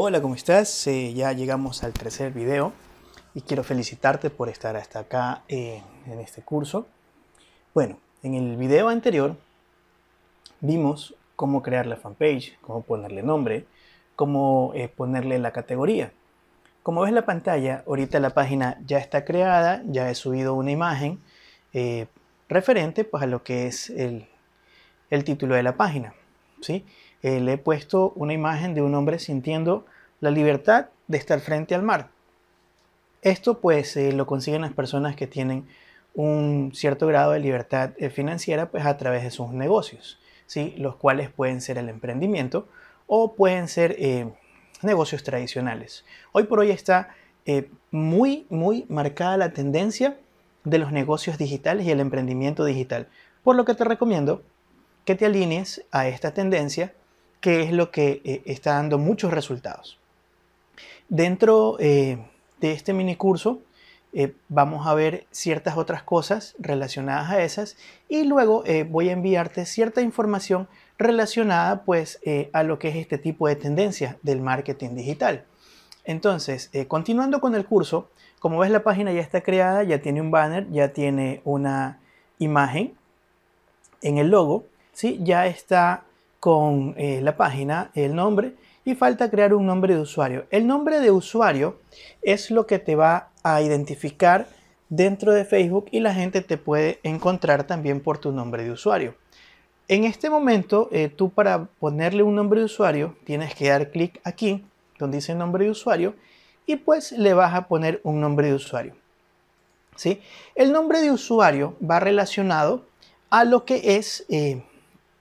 Hola, ¿cómo estás? Eh, ya llegamos al tercer video y quiero felicitarte por estar hasta acá eh, en este curso. Bueno, en el video anterior vimos cómo crear la fanpage, cómo ponerle nombre, cómo eh, ponerle la categoría. Como ves en la pantalla, ahorita la página ya está creada, ya he subido una imagen referente pues, a lo que es el, el título de la página. ¿sí? Eh, le he puesto una imagen de un hombre sintiendo la libertad de estar frente al mar. Esto pues eh, lo consiguen las personas que tienen un cierto grado de libertad eh, financiera pues a través de sus negocios, ¿sí? los cuales pueden ser el emprendimiento o pueden ser negocios tradicionales. Hoy por hoy está muy, muy marcada la tendencia de los negocios digitales y el emprendimiento digital, por lo que te recomiendo que te alinees a esta tendencia que es lo que eh, está dando muchos resultados. Dentro eh, de este mini curso eh, vamos a ver ciertas otras cosas relacionadas a esas y luego voy a enviarte cierta información relacionada pues a lo que es este tipo de tendencia del marketing digital. Entonces, continuando con el curso, como ves la página ya está creada, ya tiene un banner, ya tiene una imagen en el logo, ¿sí? ya está con eh, la página, el nombre, y falta crear un nombre de usuario. El nombre de usuario es lo que te va a identificar dentro de Facebook y la gente te puede encontrar también por tu nombre de usuario. En este momento, eh, tú para ponerle un nombre de usuario, tienes que dar clic aquí, donde dice nombre de usuario, y pues le vas a poner un nombre de usuario. ¿Sí? El nombre de usuario va relacionado a lo que es eh,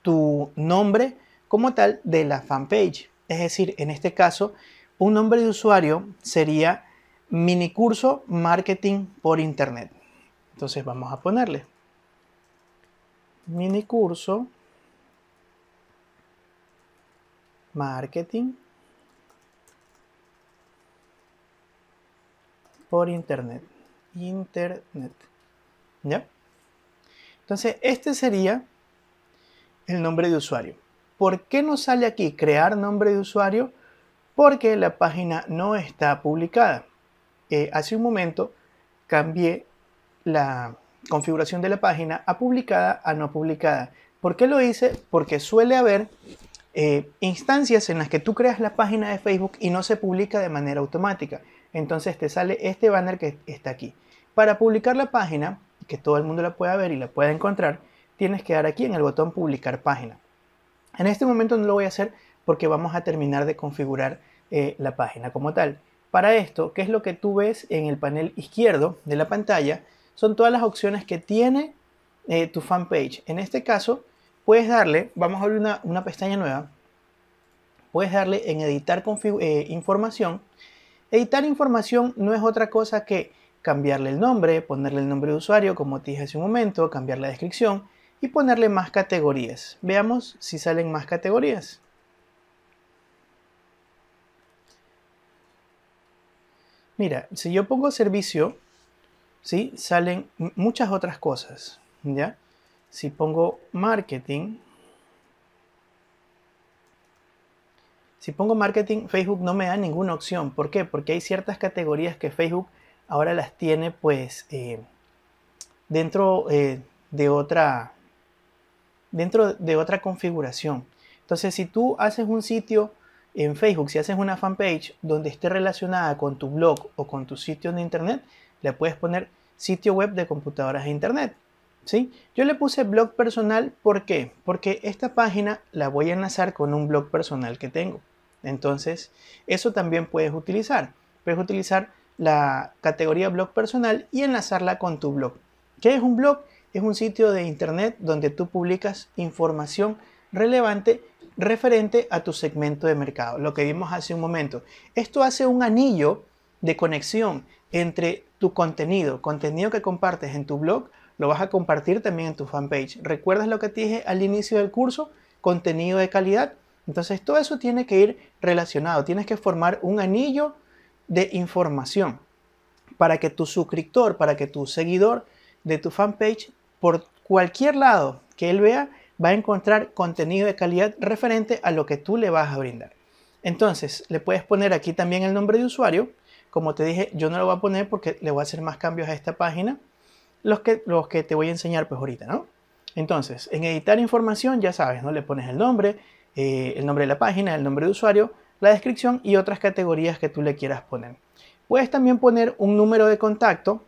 tu nombre como tal de la fanpage. Es decir, en este caso, un nombre de usuario sería mini curso marketing por internet. Entonces vamos a ponerle mini curso marketing por internet. Internet. ¿Ya? Entonces, este sería el nombre de usuario. ¿Por qué no sale aquí crear nombre de usuario? Porque la página no está publicada. Eh, hace un momento cambié la configuración de la página a publicada a no publicada. ¿Por qué lo hice? Porque suele haber eh, instancias en las que tú creas la página de Facebook y no se publica de manera automática. Entonces te sale este banner que está aquí. Para publicar la página, que todo el mundo la pueda ver y la pueda encontrar, tienes que dar aquí en el botón publicar página. En este momento no lo voy a hacer porque vamos a terminar de configurar eh, la página como tal. Para esto, ¿qué es lo que tú ves en el panel izquierdo de la pantalla? Son todas las opciones que tiene eh, tu fanpage. En este caso, puedes darle, vamos a abrir una, pestaña nueva, puedes darle en editar eh, información. Editar información no es otra cosa que cambiarle el nombre, ponerle el nombre de usuario, como te dije hace un momento, cambiar la descripción, y ponerle más categorías. Veamos si salen más categorías. Mira, si yo pongo servicio, ¿sí? salen muchas otras cosas. ¿ya? Si pongo marketing, si pongo marketing, Facebook no me da ninguna opción. ¿Por qué? Porque hay ciertas categorías que Facebook ahora las tiene pues eh, dentro eh, de otra dentro de otra configuración. Entonces, si tú haces un sitio en Facebook, si haces una fanpage donde esté relacionada con tu blog o con tu sitio de internet, le puedes poner sitio web de computadoras de internet. ¿sí? Yo le puse blog personal, ¿por qué? Porque esta página la voy a enlazar con un blog personal que tengo. Entonces, eso también puedes utilizar. Puedes utilizar la categoría blog personal y enlazarla con tu blog. ¿Qué es un blog? es un sitio de internet donde tú publicas información relevante referente a tu segmento de mercado, lo que vimos hace un momento. Esto hace un anillo de conexión entre tu contenido, contenido que compartes en tu blog, lo vas a compartir también en tu fanpage. ¿Recuerdas lo que te dije al inicio del curso? Contenido de calidad. Entonces todo eso tiene que ir relacionado, tienes que formar un anillo de información para que tu suscriptor, para que tu seguidor de tu fanpage por cualquier lado que él vea, va a encontrar contenido de calidad referente a lo que tú le vas a brindar. Entonces, le puedes poner aquí también el nombre de usuario. Como te dije, yo no lo voy a poner porque le voy a hacer más cambios a esta página. Los que, los que te voy a enseñar pues ahorita, ¿no? Entonces, en editar información, ya sabes, ¿no? Le pones el nombre, eh, el nombre de la página, el nombre de usuario, la descripción y otras categorías que tú le quieras poner. Puedes también poner un número de contacto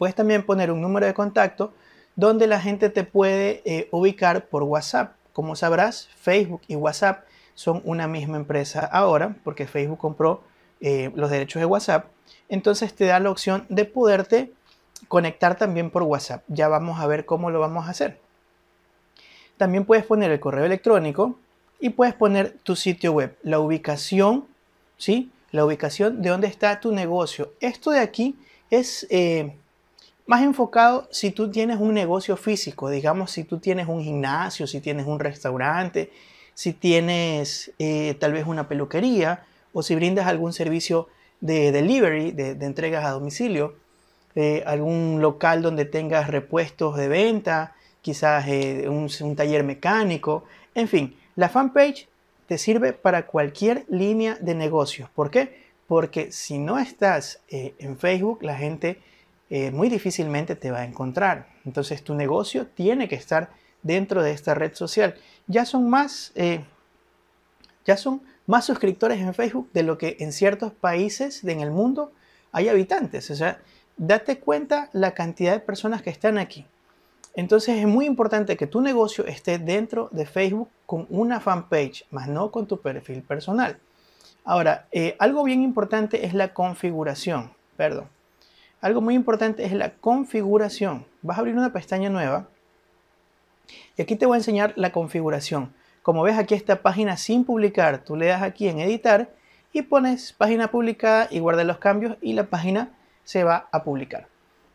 Puedes también poner un número de contacto donde la gente te puede eh, ubicar por WhatsApp. Como sabrás, Facebook y WhatsApp son una misma empresa ahora, porque Facebook compró eh, los derechos de WhatsApp. Entonces te da la opción de poderte conectar también por WhatsApp. Ya vamos a ver cómo lo vamos a hacer. También puedes poner el correo electrónico y puedes poner tu sitio web, la ubicación, ¿sí? La ubicación de dónde está tu negocio. Esto de aquí es eh, más enfocado si tú tienes un negocio físico, digamos si tú tienes un gimnasio, si tienes un restaurante, si tienes eh, tal vez una peluquería o si brindas algún servicio de delivery, de, entregas a domicilio, eh, algún local donde tengas repuestos de venta, quizás eh, un, taller mecánico, en fin, la fanpage te sirve para cualquier línea de negocios. ¿Por qué? Porque si no estás en Facebook, la gente eh, muy difícilmente te va a encontrar. Entonces tu negocio tiene que estar dentro de esta red social. Ya son más, eh, ya son más suscriptores en Facebook de lo que en ciertos países en el mundo hay habitantes. O sea, date cuenta la cantidad de personas que están aquí. Entonces es muy importante que tu negocio esté dentro de Facebook con una fanpage, más no con tu perfil personal. Ahora, eh, algo bien importante es la configuración. Perdón. Algo muy importante es la configuración. Vas a abrir una pestaña nueva y aquí te voy a enseñar la configuración. Como ves aquí esta página sin publicar, tú le das aquí en editar y pones página publicada y guardas los cambios y la página se va a publicar.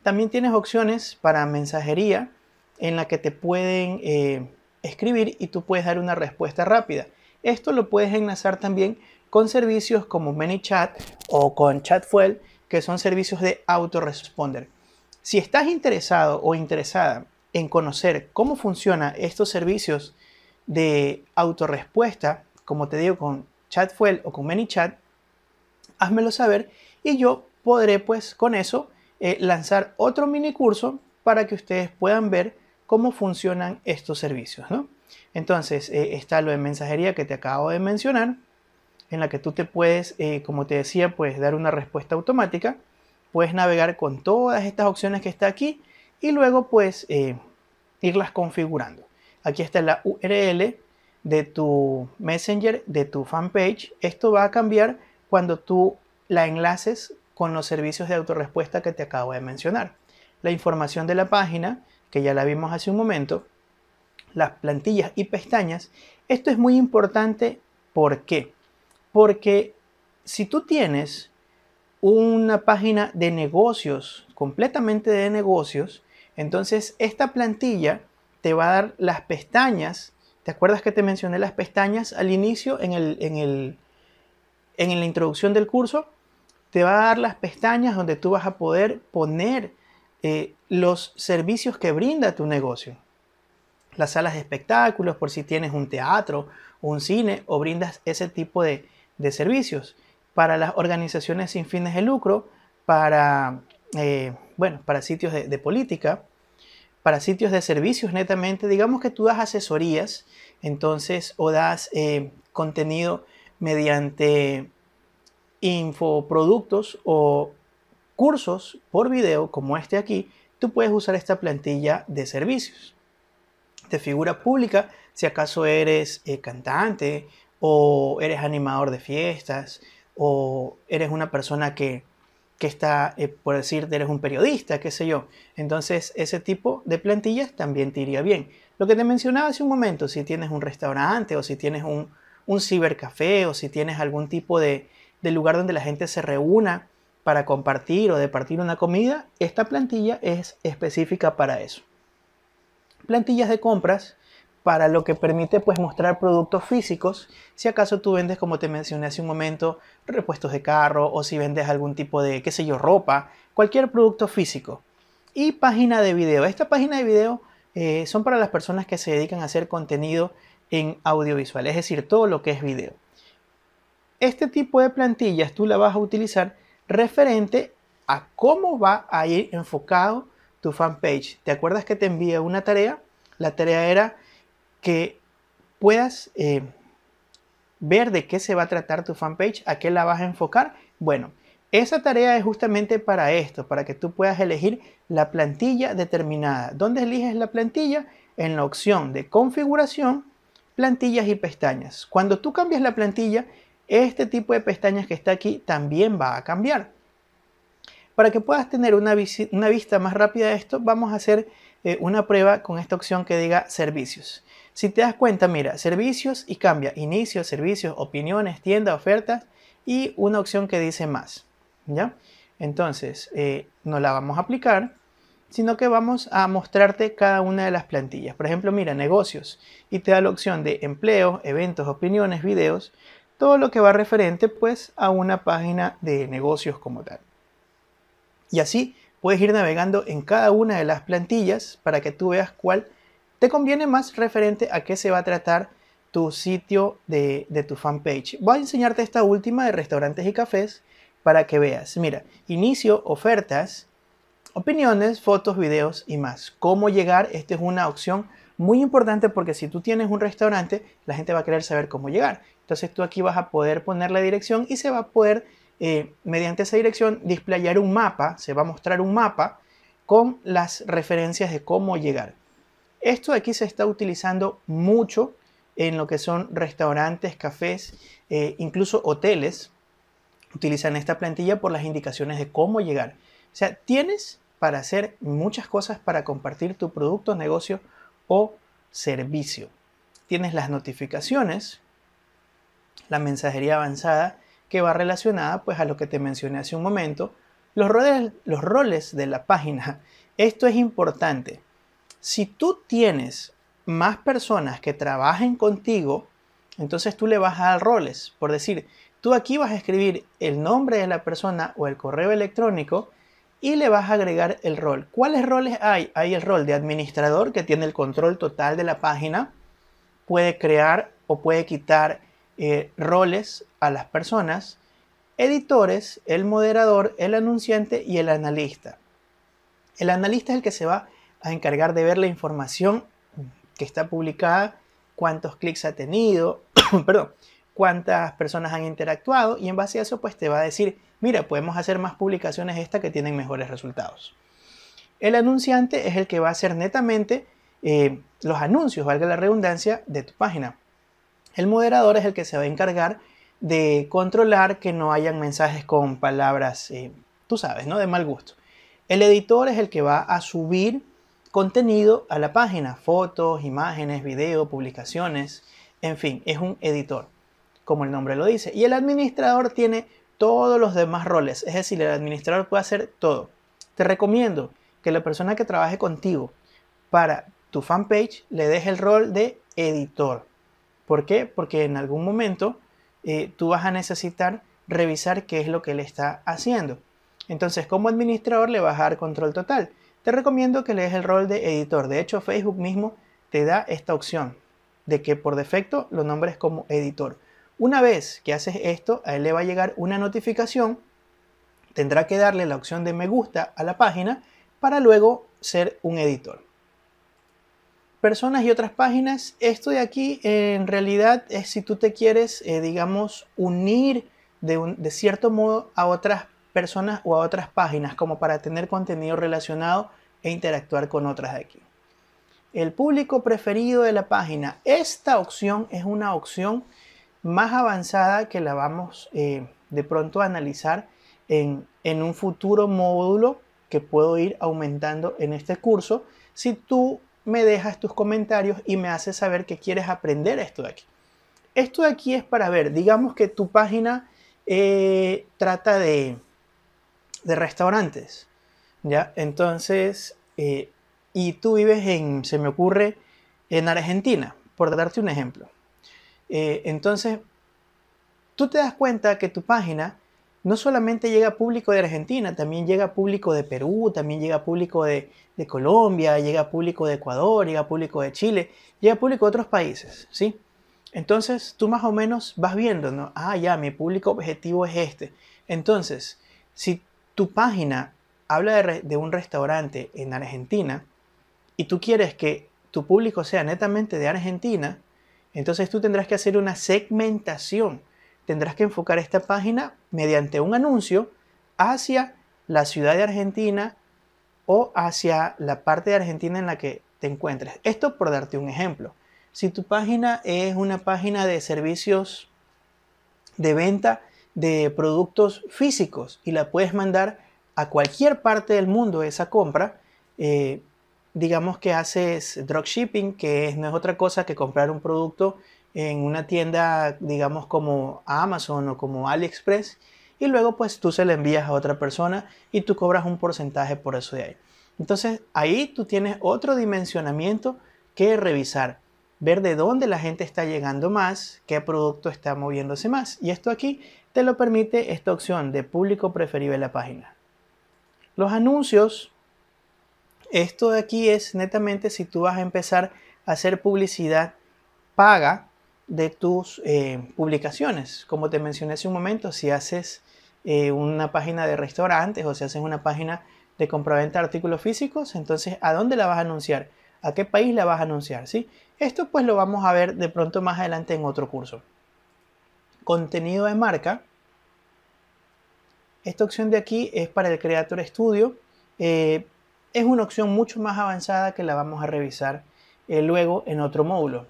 También tienes opciones para mensajería en la que te pueden eh, escribir y tú puedes dar una respuesta rápida. Esto lo puedes enlazar también con servicios como ManyChat o con ChatFuel que son servicios de autorresponder. Si estás interesado o interesada en conocer cómo funcionan estos servicios de autorrespuesta, como te digo con Chatfuel o con ManyChat, házmelo saber y yo podré pues con eso eh, lanzar otro mini curso para que ustedes puedan ver cómo funcionan estos servicios. ¿no? Entonces eh, está lo de mensajería que te acabo de mencionar, en la que tú te puedes, eh, como te decía, pues dar una respuesta automática. Puedes navegar con todas estas opciones que está aquí y luego pues eh, irlas configurando. Aquí está la URL de tu Messenger, de tu fanpage. Esto va a cambiar cuando tú la enlaces con los servicios de autorrespuesta que te acabo de mencionar. La información de la página, que ya la vimos hace un momento, las plantillas y pestañas. Esto es muy importante, porque qué? Porque si tú tienes una página de negocios, completamente de negocios, entonces esta plantilla te va a dar las pestañas. ¿Te acuerdas que te mencioné las pestañas al inicio en, el, en, en la introducción del curso? Te va a dar las pestañas donde tú vas a poder poner eh, los servicios que brinda tu negocio. Las salas de espectáculos, por si tienes un teatro, un cine o brindas ese tipo de, de servicios, para las organizaciones sin fines de lucro, para, eh, bueno, para sitios de, política, para sitios de servicios netamente, digamos que tú das asesorías, entonces, o das eh, contenido mediante infoproductos o cursos por video como este aquí, tú puedes usar esta plantilla de servicios. De figura pública, si acaso eres eh, cantante o eres animador de fiestas, o eres una persona que, está, eh, por decir, eres un periodista, qué sé yo. Entonces, ese tipo de plantillas también te iría bien. Lo que te mencionaba hace un momento, si tienes un restaurante o si tienes un, cibercafé o si tienes algún tipo de, de lugar donde la gente se reúna para compartir o departir una comida, esta plantilla es específica para eso. Plantillas de compras para lo que permite pues mostrar productos físicos, si acaso tú vendes como te mencioné hace un momento, repuestos de carro o si vendes algún tipo de, qué sé yo, ropa, cualquier producto físico. Y página de video. Esta página de video eh, son para las personas que se dedican a hacer contenido en audiovisual, es decir, todo lo que es video. Este tipo de plantillas tú la vas a utilizar referente a cómo va a ir enfocado tu fanpage. ¿Te acuerdas que te envié una tarea? La tarea era que puedas eh, ver de qué se va a tratar tu fanpage, a qué la vas a enfocar. Bueno, esa tarea es justamente para esto, para que tú puedas elegir la plantilla determinada. ¿Dónde eliges la plantilla? En la opción de configuración, plantillas y pestañas. Cuando tú cambias la plantilla, este tipo de pestañas que está aquí también va a cambiar. Para que puedas tener una, vista más rápida de esto, vamos a hacer eh, una prueba con esta opción que diga servicios. Si te das cuenta, mira, servicios y cambia inicios, servicios, opiniones, tienda, ofertas y una opción que dice más. ¿Ya? Entonces, eh, no la vamos a aplicar, sino que vamos a mostrarte cada una de las plantillas. Por ejemplo, mira, negocios, y te da la opción de empleo, eventos, opiniones, videos, todo lo que va referente pues a una página de negocios como tal. Y así puedes ir navegando en cada una de las plantillas para que tú veas cuál te conviene más referente a qué se va a tratar tu sitio de, tu fanpage. Voy a enseñarte esta última de restaurantes y cafés para que veas. Mira, inicio, ofertas, opiniones, fotos, videos y más. Cómo llegar, esta es una opción muy importante porque si tú tienes un restaurante, la gente va a querer saber cómo llegar. Entonces tú aquí vas a poder poner la dirección y se va a poder, eh, mediante esa dirección, displayar un mapa, se va a mostrar un mapa con las referencias de cómo llegar. Esto aquí se está utilizando mucho en lo que son restaurantes, cafés, eh, incluso hoteles. Utilizan esta plantilla por las indicaciones de cómo llegar. O sea, tienes para hacer muchas cosas para compartir tu producto, negocio o servicio. Tienes las notificaciones, la mensajería avanzada que va relacionada pues a lo que te mencioné hace un momento, los roles de la página. Esto es importante. Si tú tienes más personas que trabajen contigo, entonces tú le vas a dar roles. Por decir, tú aquí vas a escribir el nombre de la persona o el correo electrónico y le vas a agregar el rol. ¿Cuáles roles hay? Hay el rol de administrador que tiene el control total de la página, puede crear o puede quitar eh, roles a las personas, editores, el moderador, el anunciante y el analista. El analista es el que se va a encargar de ver la información que está publicada, cuántos clics ha tenido, perdón, cuántas personas han interactuado y en base a eso pues te va a decir, mira, podemos hacer más publicaciones estas que tienen mejores resultados. El anunciante es el que va a hacer netamente eh, los anuncios, valga la redundancia, de tu página. El moderador es el que se va a encargar de controlar que no hayan mensajes con palabras, eh, tú sabes, ¿no? De mal gusto. El editor es el que va a subir contenido a la página, fotos, imágenes, video, publicaciones, en fin, es un editor, como el nombre lo dice. Y el administrador tiene todos los demás roles, es decir, el administrador puede hacer todo. Te recomiendo que la persona que trabaje contigo para tu fanpage le deje el rol de editor. ¿Por qué? Porque en algún momento eh, tú vas a necesitar revisar qué es lo que él está haciendo. Entonces, como administrador le vas a dar control total te recomiendo que le des el rol de editor. De hecho, Facebook mismo te da esta opción de que por defecto lo nombres como editor. Una vez que haces esto, a él le va a llegar una notificación, tendrá que darle la opción de me gusta a la página para luego ser un editor. Personas y otras páginas, esto de aquí en realidad es si tú te quieres, eh, digamos, unir de, de cierto modo a otras personas o a otras páginas como para tener contenido relacionado e interactuar con otras de aquí. El público preferido de la página. Esta opción es una opción más avanzada que la vamos eh, de pronto a analizar en, un futuro módulo que puedo ir aumentando en este curso si tú me dejas tus comentarios y me haces saber que quieres aprender esto de aquí. Esto de aquí es para ver, digamos que tu página eh, trata de, de restaurantes. ¿Ya? Entonces, eh, y tú vives en, se me ocurre, en Argentina, por darte un ejemplo. Eh, entonces, tú te das cuenta que tu página no solamente llega a público de Argentina, también llega a público de Perú, también llega a público de, Colombia, llega a público de Ecuador, llega público de Chile, llega público de otros países, ¿sí? Entonces, tú más o menos vas viendo, ¿no? Ah, ya, mi público objetivo es este. Entonces, si tu página habla de, un restaurante en Argentina y tú quieres que tu público sea netamente de Argentina, entonces tú tendrás que hacer una segmentación. Tendrás que enfocar esta página mediante un anuncio hacia la ciudad de Argentina o hacia la parte de Argentina en la que te encuentres. Esto por darte un ejemplo. Si tu página es una página de servicios de venta de productos físicos y la puedes mandar a cualquier parte del mundo esa compra. Eh, digamos que haces dropshipping, que no es otra cosa que comprar un producto en una tienda, digamos como Amazon o como AliExpress, y luego pues tú se le envías a otra persona y tú cobras un porcentaje por eso de ahí. Entonces ahí tú tienes otro dimensionamiento que revisar, ver de dónde la gente está llegando más, qué producto está moviéndose más. Y esto aquí te lo permite esta opción de público preferible en la página. Los anuncios, esto de aquí es netamente si tú vas a empezar a hacer publicidad paga de tus eh, publicaciones. Como te mencioné hace un momento, si haces eh, una página de restaurantes o si haces una página de compraventa de artículos físicos, entonces ¿a dónde la vas a anunciar? ¿A qué país la vas a anunciar? ¿Sí? Esto pues lo vamos a ver de pronto más adelante en otro curso contenido de marca. Esta opción de aquí es para el Creator Studio. Eh, es una opción mucho más avanzada que la vamos a revisar eh, luego en otro módulo.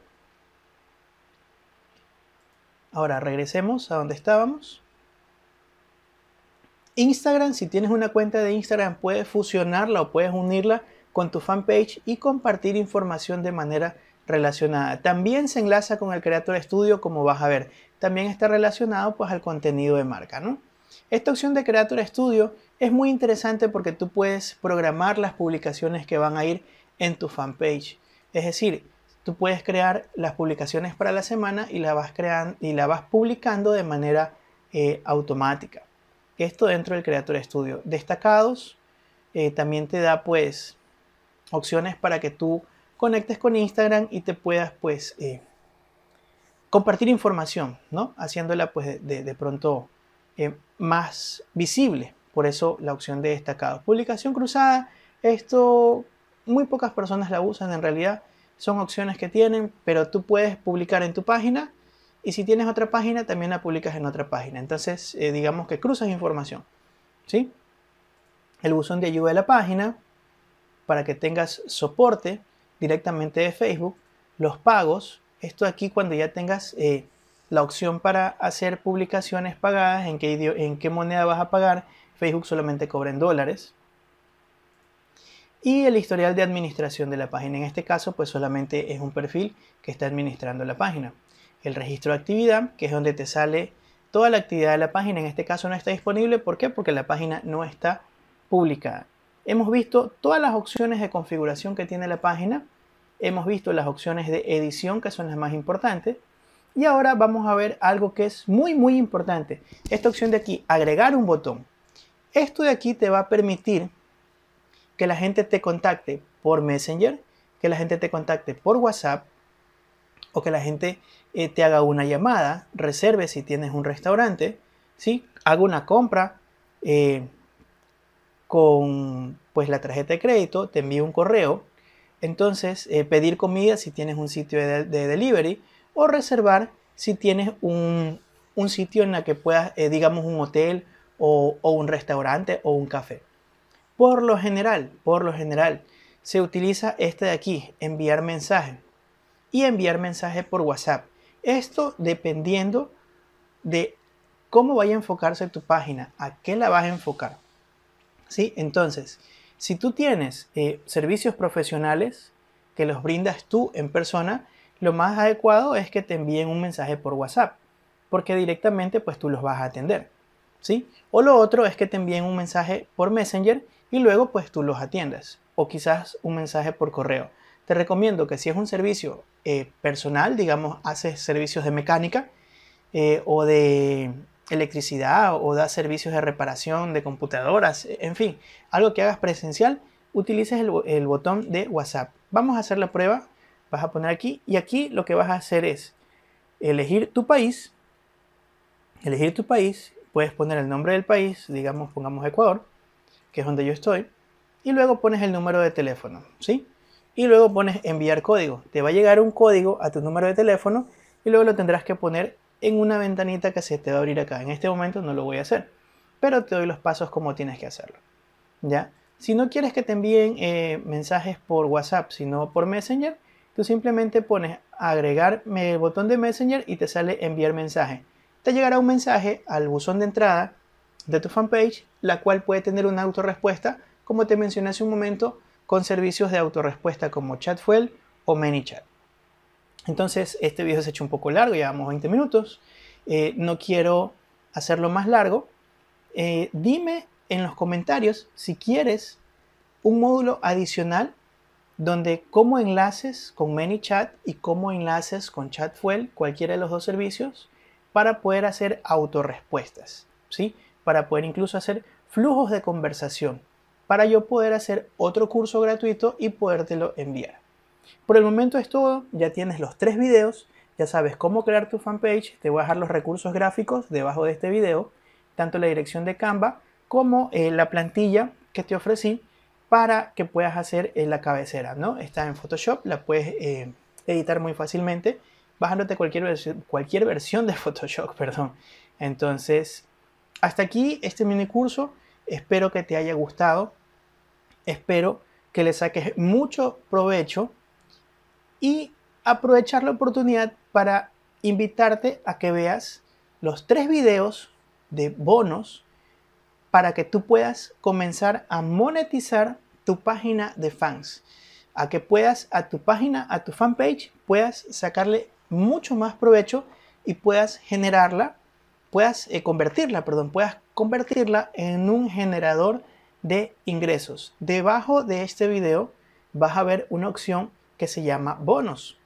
Ahora regresemos a donde estábamos. Instagram, si tienes una cuenta de Instagram, puedes fusionarla o puedes unirla con tu fanpage y compartir información de manera relacionada. También se enlaza con el Creator Studio, como vas a ver también está relacionado pues al contenido de marca, ¿no? Esta opción de Creator Studio es muy interesante porque tú puedes programar las publicaciones que van a ir en tu fanpage. Es decir, tú puedes crear las publicaciones para la semana y la vas, creando, y la vas publicando de manera eh, automática. Esto dentro del Creator Studio. Destacados eh, también te da pues opciones para que tú conectes con Instagram y te puedas pues eh, compartir información, ¿no? Haciéndola pues de, pronto eh, más visible. Por eso la opción de destacado. Publicación cruzada, esto muy pocas personas la usan en realidad. Son opciones que tienen, pero tú puedes publicar en tu página y si tienes otra página, también la publicas en otra página. Entonces, eh, digamos que cruzas información. ¿sí? El buzón de ayuda de la página para que tengas soporte directamente de Facebook, los pagos, esto aquí cuando ya tengas eh, la opción para hacer publicaciones pagadas, en qué, en qué moneda vas a pagar, Facebook solamente cobra en dólares. Y el historial de administración de la página, en este caso pues solamente es un perfil que está administrando la página. El registro de actividad, que es donde te sale toda la actividad de la página, en este caso no está disponible, ¿por qué? Porque la página no está publicada. Hemos visto todas las opciones de configuración que tiene la página Hemos visto las opciones de edición, que son las más importantes. Y ahora vamos a ver algo que es muy, muy importante. Esta opción de aquí, agregar un botón. Esto de aquí te va a permitir que la gente te contacte por Messenger, que la gente te contacte por WhatsApp o que la gente eh, te haga una llamada, reserve si tienes un restaurante, si haga una compra eh, con pues, la tarjeta de crédito, te envíe un correo, entonces, eh, pedir comida si tienes un sitio de, delivery o reservar si tienes un, sitio en el que puedas, eh, digamos, un hotel o, o, un restaurante o un café. Por lo general, por lo general, se utiliza este de aquí, enviar mensaje y enviar mensaje por WhatsApp. Esto dependiendo de cómo vaya a enfocarse tu página, a qué la vas a enfocar. ¿Sí? Entonces, si tú tienes eh, servicios profesionales que los brindas tú en persona, lo más adecuado es que te envíen un mensaje por WhatsApp, porque directamente pues tú los vas a atender, ¿sí? O lo otro es que te envíen un mensaje por Messenger y luego pues tú los atiendas, o quizás un mensaje por correo. Te recomiendo que si es un servicio eh, personal, digamos, haces servicios de mecánica eh, o de electricidad o da servicios de reparación de computadoras, en fin, algo que hagas presencial, utilices el, el botón de WhatsApp. Vamos a hacer la prueba, vas a poner aquí y aquí lo que vas a hacer es elegir tu país, elegir tu país, puedes poner el nombre del país, digamos pongamos Ecuador, que es donde yo estoy, y luego pones el número de teléfono, ¿sí? Y luego pones enviar código. Te va a llegar un código a tu número de teléfono y luego lo tendrás que poner en una ventanita que se te va a abrir acá. En este momento no lo voy a hacer, pero te doy los pasos como tienes que hacerlo. ¿Ya? Si no quieres que te envíen eh, mensajes por WhatsApp, sino por Messenger, tú simplemente pones agregarme el botón de Messenger y te sale enviar mensaje. Te llegará un mensaje al buzón de entrada de tu fanpage, la cual puede tener una autorrespuesta, como te mencioné hace un momento, con servicios de autorrespuesta como Chatfuel o ManyChat. Entonces, este video se ha hecho un poco largo, llevamos 20 minutos. Eh, no quiero hacerlo más largo. Eh, dime en los comentarios si quieres un módulo adicional donde cómo enlaces con ManyChat y cómo enlaces con ChatFuel, cualquiera de los dos servicios, para poder hacer autorrespuestas, ¿sí? Para poder incluso hacer flujos de conversación, para yo poder hacer otro curso gratuito y podértelo enviar. Por el momento es todo, ya tienes los tres videos, ya sabes cómo crear tu fanpage, te voy a dejar los recursos gráficos debajo de este video, tanto la dirección de Canva como eh, la plantilla que te ofrecí para que puedas hacer eh, la cabecera, ¿no? Está en Photoshop, la puedes eh, editar muy fácilmente, bajándote cualquier, cualquier versión de Photoshop, perdón. Entonces, hasta aquí este mini curso, espero que te haya gustado, espero que le saques mucho provecho y aprovechar la oportunidad para invitarte a que veas los tres videos de bonos para que tú puedas comenzar a monetizar tu página de fans, a que puedas a tu página, a tu fanpage, puedas sacarle mucho más provecho y puedas generarla, puedas eh, convertirla, perdón, puedas convertirla en un generador de ingresos. Debajo de este video vas a ver una opción que se llama bonos.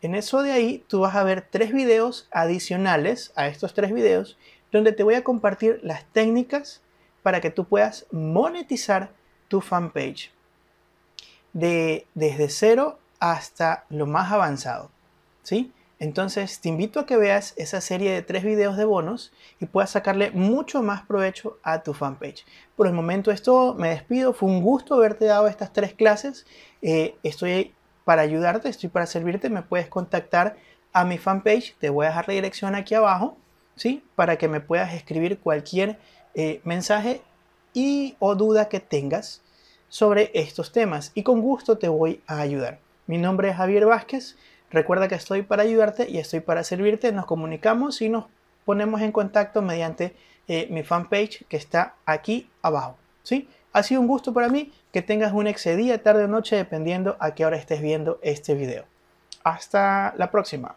En eso de ahí tú vas a ver tres videos adicionales a estos tres videos donde te voy a compartir las técnicas para que tú puedas monetizar tu fanpage de, desde cero hasta lo más avanzado. ¿sí? Entonces te invito a que veas esa serie de tres videos de bonos y puedas sacarle mucho más provecho a tu fanpage. Por el momento es todo, me despido, fue un gusto haberte dado estas tres clases. Eh, estoy para ayudarte, estoy para servirte, me puedes contactar a mi fanpage, te voy a dejar la dirección aquí abajo, ¿sí? Para que me puedas escribir cualquier eh, mensaje y o duda que tengas sobre estos temas y con gusto te voy a ayudar. Mi nombre es Javier Vázquez, recuerda que estoy para ayudarte y estoy para servirte, nos comunicamos y nos ponemos en contacto mediante eh, mi fanpage que está aquí abajo, ¿sí? Ha sido un gusto para mí que tengas un excelente día, tarde o noche, dependiendo a qué hora estés viendo este video. Hasta la próxima.